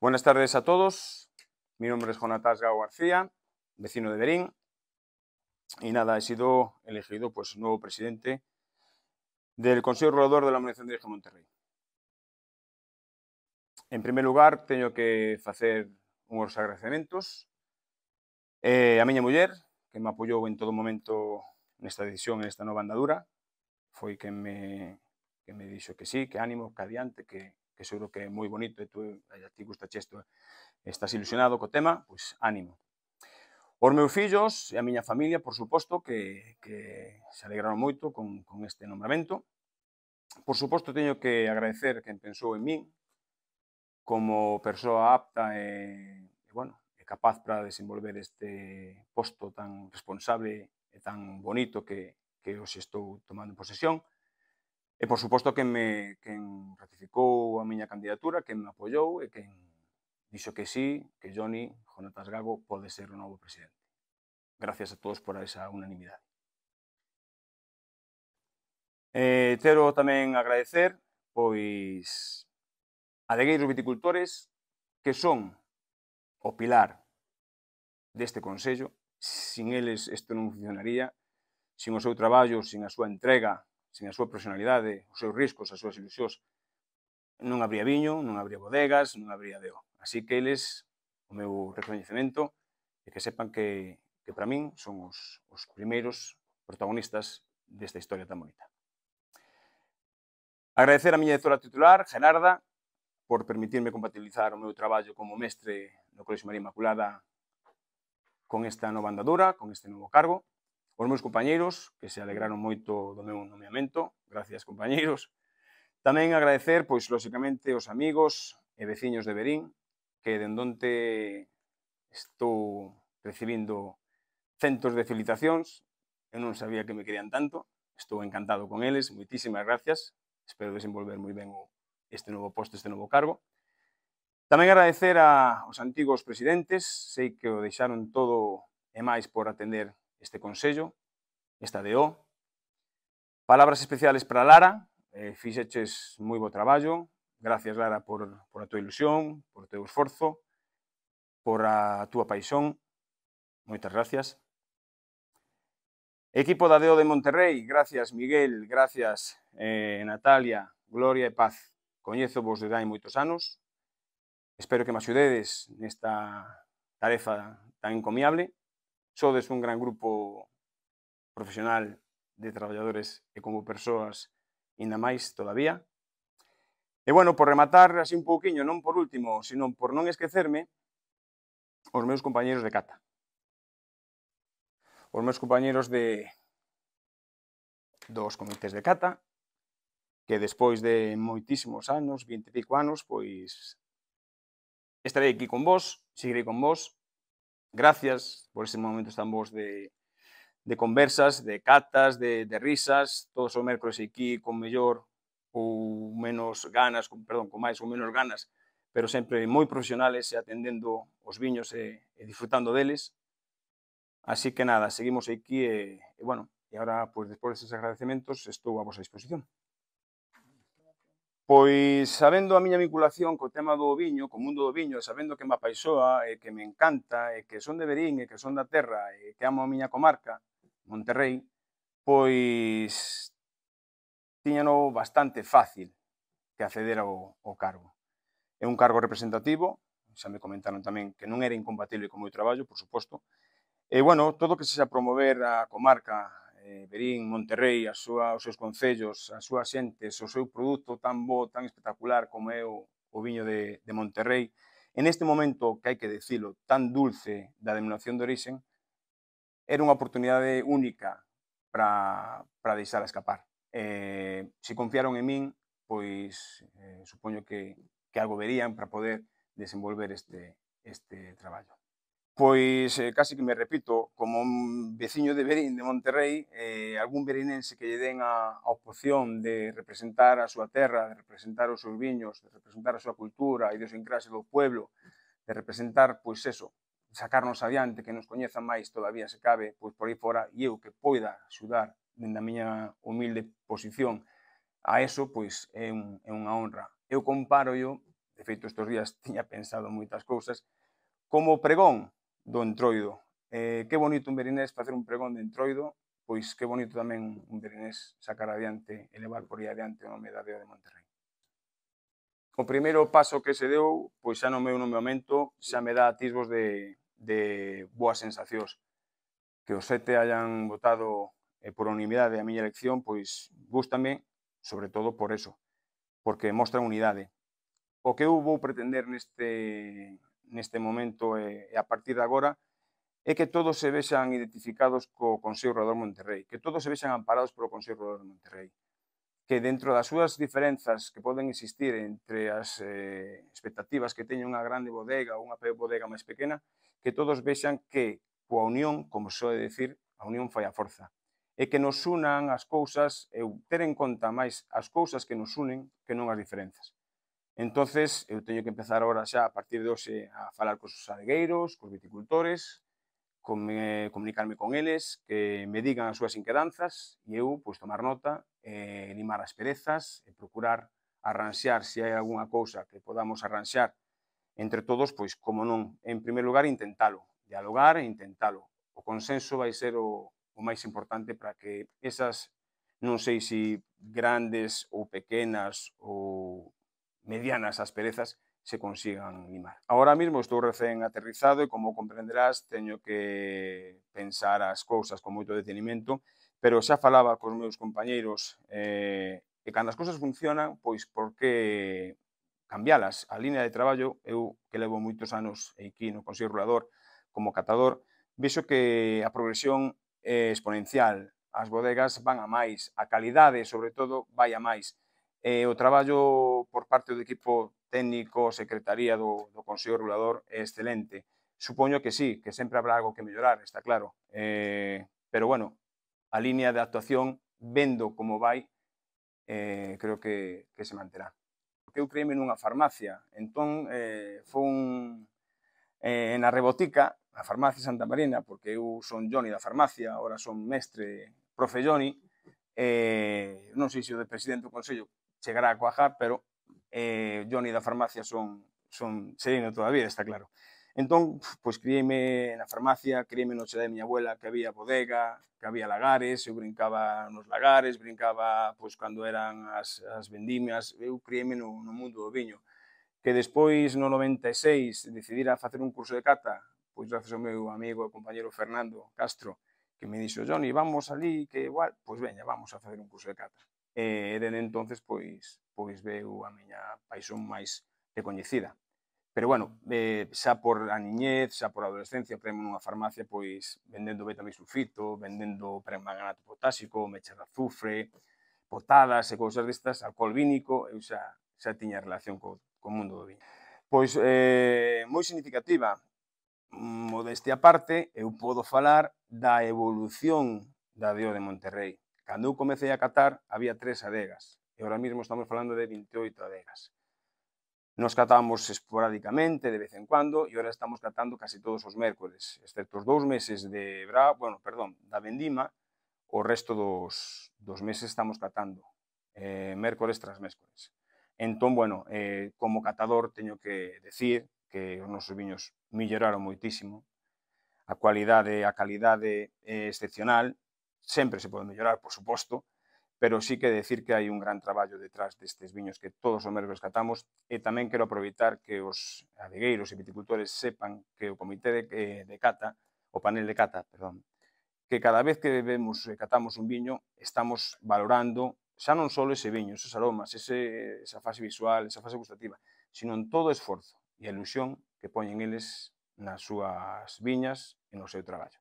Buenas tardes a todos. Mi nombre es Jonatas Gao García, vecino de Berín. Y nada, he sido elegido pues, nuevo presidente del Consejo Regulador de la Munición de Monterrey. En primer lugar, tengo que hacer unos agradecimientos eh, a miña mujer, que me apoyó en todo momento en esta decisión, en esta nueva andadura. Fue quien me, que me que sí, que ánimo, que adiante, que, que seguro que é moi bonito e tú, a ti gusta chesto, estás ilusionado co tema, pois ánimo. Os meus fillos e a miña familia, por suposto, que, que se alegraron moito con, con este nombramento. Por suposto, teño que agradecer quen pensou en min como persoa apta e, e bueno, e capaz para desenvolver este posto tan responsable e tan bonito que, que os estou tomando posesión. E, por suposto, quen, me, quen ratificou a miña candidatura, quen me apoiou e quen dixo que sí, que Johnny Jonatas Gago pode ser o novo presidente. Gracias a todos por esa unanimidade. Eh, quero tamén agradecer pois a adegueiros viticultores que son o pilar deste Consello. Sin eles isto non funcionaría. Sin o seu traballo, sin a súa entrega Sen a súa profesionalidade, os seus riscos, as súas ilusións, non habría viño, non habría bodegas, non habría deo. Así que eles, o meu reconhecimento, e que sepan que, que para min son os, os primeiros protagonistas desta historia tan bonita. Agradecer a miña editora titular, Gerarda, por permitirme compatibilizar o meu traballo como mestre no Colexio María Inmaculada con esta nova andadura, con este novo cargo. Os meus compañeiros, que se alegraron moito do meu nomeamento, gracias compañeiros. Tamén agradecer, pois, lóxicamente, os amigos e veciños de Berín, que dendonte estou recibindo centos de felicitacións. Eu non sabía que me querían tanto. Estou encantado con eles. Moitísimas gracias. Espero desenvolver moi ben este novo posto, este novo cargo. Tamén agradecer a, aos antigos presidentes, sei que o deixaron todo e máis por atender este Consello, esta DO. Palabras especiales para Lara, eh, fixeches moi bo traballo, gracias Lara por, por a túa ilusión, por o teu esforzo, por a túa paixón, moitas gracias. Equipo da DO de Monterrey, gracias Miguel, gracias eh, Natalia, Gloria e Paz. Coñezo vos de dai moitos anos. Espero que me axudedes nesta tarefa tan encomiable sodes un gran grupo profesional de traballadores e como persoas ainda máis todavía. E bueno, por rematar así un pouquiño, non por último, sino por non esquecerme, os meus compañeros de cata. Os meus compañeros de dos comités de cata, que despois de moitísimos anos, 25 anos, pois estarei aquí con vos, seguirei con vos, Gracias por ese momentos tan bons de, de conversas, de catas, de, de risas, todos os mércoles aquí con mellor ou menos ganas, con, perdón, con máis ou menos ganas, pero sempre moi profesionales e eh, atendendo os viños e, eh, e disfrutando deles. Así que nada, seguimos aquí e, eh, e bueno, e agora, pues, despois deses agradecementos, estou a vosa disposición. Pois sabendo a miña vinculación co tema do viño, co mundo do viño, sabendo que me apaixoa e eh, que me encanta, e eh, que son de Berín, e eh, que son da terra, e que amo a miña comarca, Monterrey, pois tiñano bastante fácil que acceder ao, ao cargo. É un cargo representativo, xa me comentaron tamén que non era incompatible con o meu traballo, por suposto, e bueno, todo que se xa promover a comarca eh, Berín, Monterrey, a súa, os seus concellos, a súa xente, o seu produto tan bo, tan espectacular como é o, o viño de, de Monterrey, en este momento, que hai que decilo, tan dulce da denominación de orixen, era unha oportunidade única para, para deixar escapar. Eh, se confiaron en min, pois eh, supoño que, que algo verían para poder desenvolver este, este traballo pois eh, casi que me repito, como un veciño de Berín, de Monterrey, eh, algún berinense que lle den a, a opción de representar a súa terra, de representar os seus viños, de representar a súa cultura, a idiosincrasia do pueblo, de representar, pois eso, sacarnos adiante, que nos coñezan máis todavía se cabe, pois por aí fora, e eu que poida axudar dende a miña humilde posición a eso, pois é, un, é unha honra. Eu comparo yo, de feito estes días tiña pensado moitas cousas, como pregón, do entroido. Eh, que bonito un berinés facer un pregón de entroido, pois que bonito tamén un berinés sacar adiante e levar por aí adiante o nome da Deo de Monterrey. O primeiro paso que se deu, pois xa no meu nomeamento, xa me dá atisbos de, de boas sensacións. Que os sete hayan votado eh, por unanimidade a miña elección, pois gústame, sobre todo por eso, porque mostra unidade. O que eu vou pretender neste, neste momento e, e a partir de agora é que todos se vexan identificados co Consello Rodador Monterrey, que todos se vexan amparados polo Consello Rodador Monterrey, que dentro das súas diferenzas que poden existir entre as eh, expectativas que teña unha grande bodega ou unha bodega máis pequena, que todos vexan que coa unión, como soe decir, a unión fai a forza. E que nos unan as cousas e ter en conta máis as cousas que nos unen que non as diferenzas. Entonces, eu eh, teño que empezar agora xa a partir de hoxe a falar cos adegueiros, cos viticultores, con, eh, comunicarme con eles, que me digan as súas inquedanzas e eu, pois, tomar nota, eh, limar as perezas e procurar arranxar, se hai algunha cousa que podamos arranxar entre todos, pois, como non, en primeiro lugar, intentalo, dialogar e intentalo. O consenso vai ser o, o máis importante para que esas, non sei se si grandes ou pequenas ou medianas asperezas se consigan limar. Ahora mismo estou recén aterrizado e como comprenderás teño que pensar as cousas con moito detenimento, pero xa falaba cos meus compañeiros eh, e cando as cousas funcionan, pois por que cambialas? A línea de traballo, eu que levo moitos anos aquí no Consello Regulador como catador, vexo que a progresión é exponencial, as bodegas van a máis, a calidade, sobre todo, vai a máis E eh, o traballo por parte do equipo técnico, secretaría do, do Consello Regulador é excelente. Supoño que sí, que sempre habrá algo que mellorar, está claro. Eh, pero bueno, a línea de actuación, vendo como vai, eh, creo que, que se manterá. Porque eu creíme nunha farmacia, entón eh, foi un, eh, na rebotica, a farmacia Santa Marina, porque eu son Johnny da farmacia, agora son mestre profe Johnny, eh, non sei se o de presidente do Consello chegará a cuajar, pero eh, ni da farmacia son, son sereno todavía, está claro. Entón, pois crieme na farmacia, crieme no xa de miña abuela que había bodega, que había lagares, eu brincaba nos lagares, brincaba pois cando eran as, as vendimias, eu crieme no, no mundo do viño. Que despois, no 96, decidira facer un curso de cata, pois gracias ao meu amigo e compañero Fernando Castro, que me dixo, Johnny, vamos ali, que igual, pois veña, vamos a facer un curso de cata. Eh, e dende entonces pois pois veu a miña paixón máis recoñecida. Pero bueno, eh, xa por a niñez, xa por a adolescencia, premo nunha farmacia pois vendendo betamisulfito, vendendo permanganato potásico, mecha de azufre, potadas e cousas destas, alcohol vínico, eu xa, xa tiña relación co, co mundo do viño. Pois eh, moi significativa, modestia aparte, eu podo falar da evolución da Dio de Monterrey. Cando eu comecei a catar, había tres adegas, e ahora mesmo estamos falando de 28 adegas. Nos catamos esporádicamente, de vez en cuando, e ahora estamos catando casi todos os mércores, excepto os dous meses de bra, bueno, perdón, da vendima, o resto dos, dos meses estamos catando, eh, mércores tras mércores. Entón, bueno, eh, como catador teño que decir que os nosos viños melloraron moitísimo, a cualidade, a calidade é excepcional, sempre se pode mellorar, por suposto, pero sí que decir que hai un gran traballo detrás destes viños que todos os merves rescatamos e tamén quero aproveitar que os adegueiros e viticultores sepan que o comité de, eh, de cata, o panel de cata, perdón, que cada vez que bebemos e catamos un viño estamos valorando xa non só ese viño, esos aromas, ese, esa fase visual, esa fase gustativa, sino en todo o esforzo e a ilusión que poñen eles nas súas viñas e no seu traballo.